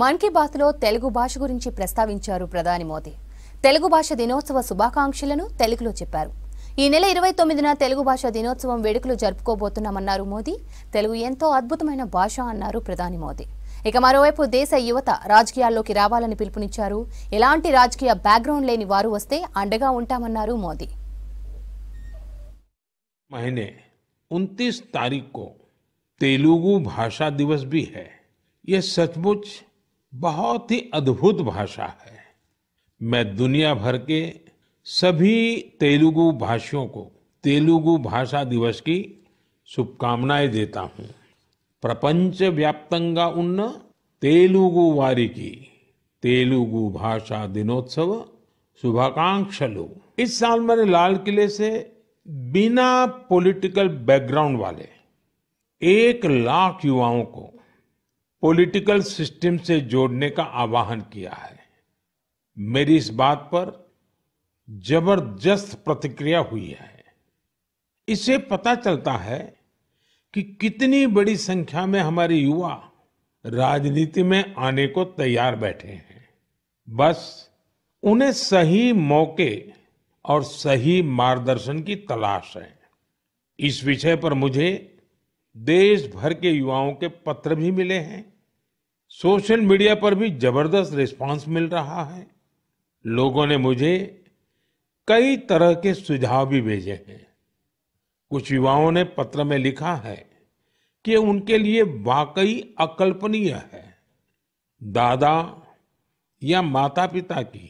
మన్ కీ బాత్లో తెలుగు భాష గురించి ప్రస్తావించారు ప్రధాని మోదీ తెలుగు భాష దినోత్సవ శుభాకాంక్షలను తెలుగులో చెప్పారు ఈ నెల ఇరవై తొమ్మిదిన తెలుగు భాష దినోత్సవం వేడుకలు జరుపుకోబోతున్నామన్నారు మోదీ తెలుగు ఎంతో అద్భుతమైన భాష అన్నారు ప్రధాని మోదీ ఇక మరోవైపు దేశ యువత రాజకీయాల్లోకి రావాలని పిలుపునిచ్చారు ఎలాంటి రాజకీయ బ్యాక్గ్రౌండ్ లేని వారు వస్తే అండగా ఉంటామన్నారు మోదీ మహిళ उनतीस तारीख बहुत ही अद्भुत भाषा है मैं दुनिया भर के सभी तेलुगु भाषियों को तेलुगु भाषा दिवस की शुभकामनाएं देता हूँ प्रपंच व्याप्तंगा उन्न तेलुगु वारी की तेलुगु भाषा दिनोत्सव शुभाकांक्षलु इस साल मैंने लाल किले से बिना पॉलिटिकल बैकग्राउंड वाले एक लाख युवाओं को पॉलिटिकल सिस्टम से जोड़ने का आह्वान किया है मेरी इस बात पर जबरदस्त प्रतिक्रिया हुई है इसे पता चलता है कि कितनी बड़ी संख्या में हमारे युवा राजनीति में आने को तैयार बैठे हैं बस उन्हें सही मौके और सही मार्गदर्शन की तलाश है इस विषय पर मुझे देश भर के युवाओं के पत्र भी मिले हैं सोशल मीडिया पर भी जबरदस्त रिस्पांस मिल रहा है लोगों ने मुझे कई तरह के सुझाव भी भेजे हैं कुछ युवाओं ने पत्र में लिखा है कि उनके लिए वाकई अकल्पनीय है दादा या माता पिता की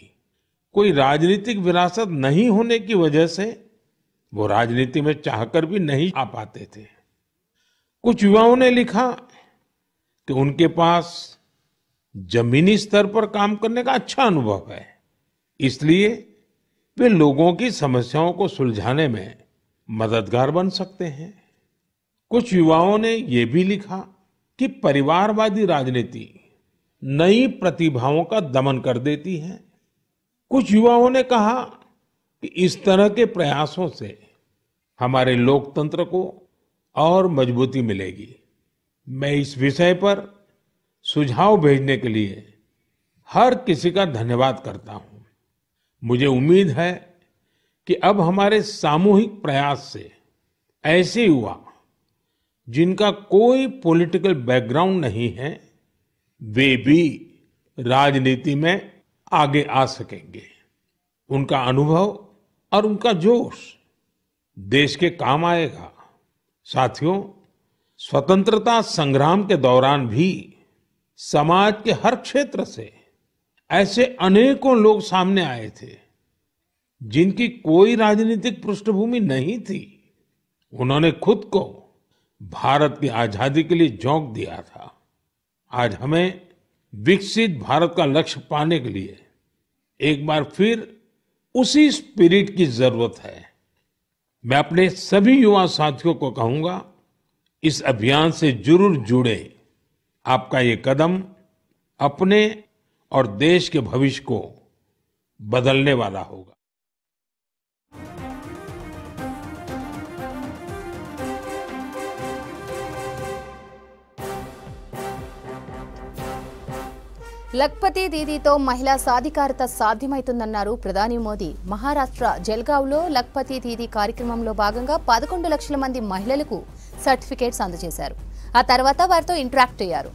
कोई राजनीतिक विरासत नहीं होने की वजह से वो राजनीति में चाहकर भी नहीं आ पाते थे कुछ युवाओं ने लिखा कि उनके पास जमीनी स्तर पर काम करने का अच्छा अनुभव है इसलिए वे लोगों की समस्याओं को सुलझाने में मददगार बन सकते हैं कुछ युवाओं ने यह भी लिखा कि परिवारवादी राजनीति नई प्रतिभाओं का दमन कर देती है कुछ युवाओं ने कहा कि इस तरह के प्रयासों से हमारे लोकतंत्र को और मजबूती मिलेगी मैं इस विषय पर सुझाव भेजने के लिए हर किसी का धन्यवाद करता हूं मुझे उम्मीद है कि अब हमारे सामूहिक प्रयास से ऐसे युवा जिनका कोई पॉलिटिकल बैकग्राउंड नहीं है वे भी राजनीति में आगे आ सकेंगे उनका अनुभव और उनका जोश देश के काम आएगा साथियों स्वतंत्रता संग्राम के दौरान भी समाज के हर क्षेत्र से ऐसे अनेकों लोग सामने आए थे जिनकी कोई राजनीतिक पृष्ठभूमि नहीं थी उन्होंने खुद को भारत की आजादी के लिए झोंक दिया था आज हमें विकसित भारत का लक्ष्य पाने के लिए एक बार फिर उसी स्पिरिट की जरूरत है मैं अपने सभी युवा साथियों को कहूंगा इस अभियान से जरूर जुड़े आपका ये कदम अपने और देश के भविष्य को बदलने वाला होगा लखपति दीदी तो महिला साधिकारता साध्यम प्रधान मोदी महाराष्ट्र जलगाव लखपति दीदी कार्यक्रम में भाग में पदको लक्षल मंद महि సర్టిఫికేట్స్ అందజేశారు ఆ తర్వాత వారితో ఇంటరాక్ట్ అయ్యారు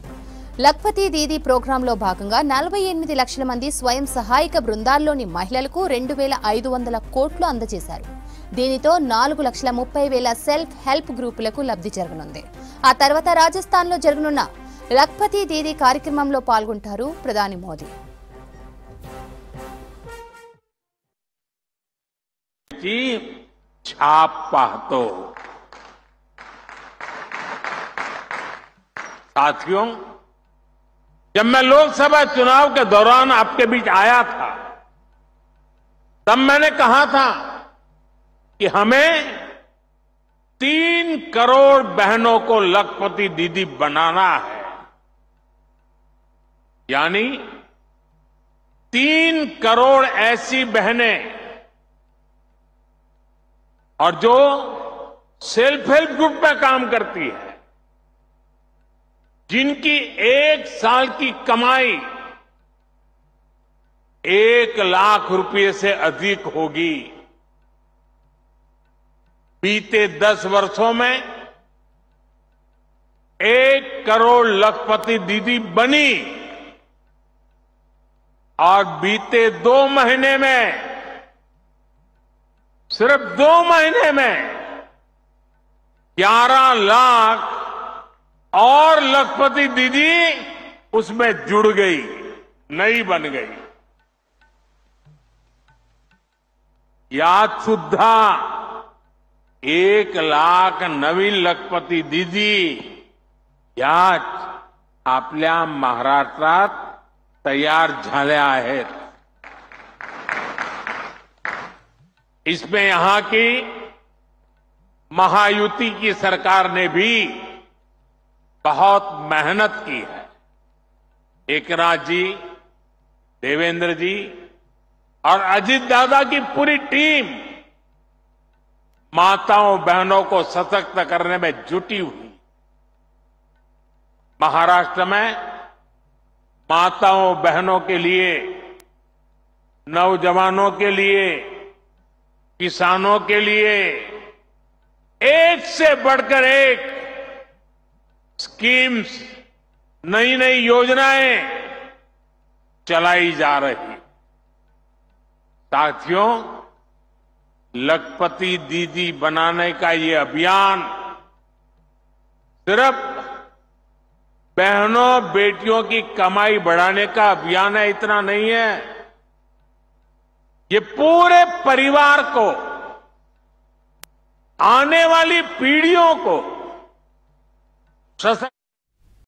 లక్పతి దీదీ ప్రోగ్రాంలో భాగంగా నలభై ఎనిమిది లక్షల మంది స్వయం సహాయక బృందాల్లోని మహిళలకు రెండు వేల ఐదు వందల కోట్లు అందజేశారు దీనితో నాలుగు లక్షల ముప్పై వేల సెల్ఫ్ హెల్ప్ గ్రూపులకు లబ్ధి జరగనుంది ఆ తర్వాత రాజస్థాన్లో జరగనున్న లక్పతి దీదీ కార్యక్రమంలో పాల్గొంటారు ప్రధాని మోదీ साथियों जब मैं लोकसभा चुनाव के दौरान आपके बीच आया था तब मैंने कहा था कि हमें तीन करोड़ बहनों को लखपति दीदी बनाना है यानी तीन करोड़ ऐसी बहनें और जो सेल्फ हेल्प ग्रुप में काम करती है जिनकी एक साल की कमाई एक लाख रुपए से अधिक होगी बीते दस वर्षों में एक करोड़ लखपति दीदी बनी और बीते दो महीने में सिर्फ दो महीने में ग्यारह लाख और लखपति दीदी उसमें जुड़ गई नई बन गई याद सुधा एक लाख नवीन लखपति दीदी याद आप महाराष्ट्र तैयार है इसमें यहां की महायुति की सरकार ने भी बहुत मेहनत की है एकनाथ जी देवेंद्र जी और अजीत दादा की पूरी टीम माताओं बहनों को सशक्त करने में जुटी हुई महाराष्ट्र में माताओं बहनों के लिए नौजवानों के लिए किसानों के लिए एक से बढ़कर एक स्कीम्स नई नई योजनाएं चलाई जा रही साथियों लखपति दीदी बनाने का ये अभियान सिर्फ बहनों बेटियों की कमाई बढ़ाने का अभियान है इतना नहीं है ये पूरे परिवार को आने वाली पीढ़ियों को सशक्त